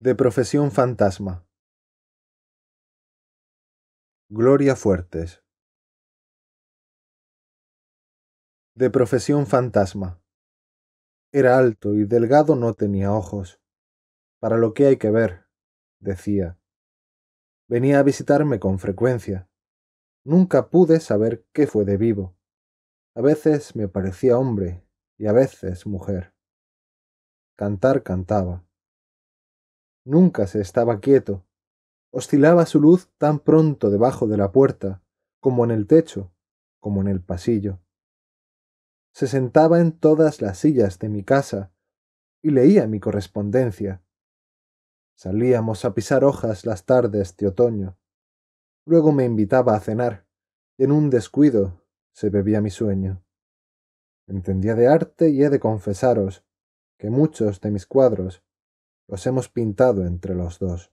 De profesión fantasma. Gloria Fuertes. De profesión fantasma. Era alto y delgado no tenía ojos. Para lo que hay que ver, decía. Venía a visitarme con frecuencia. Nunca pude saber qué fue de vivo. A veces me parecía hombre y a veces mujer. Cantar cantaba nunca se estaba quieto. Oscilaba su luz tan pronto debajo de la puerta, como en el techo, como en el pasillo. Se sentaba en todas las sillas de mi casa y leía mi correspondencia. Salíamos a pisar hojas las tardes de otoño. Luego me invitaba a cenar, y en un descuido se bebía mi sueño. Entendía de arte y he de confesaros que muchos de mis cuadros los hemos pintado entre los dos.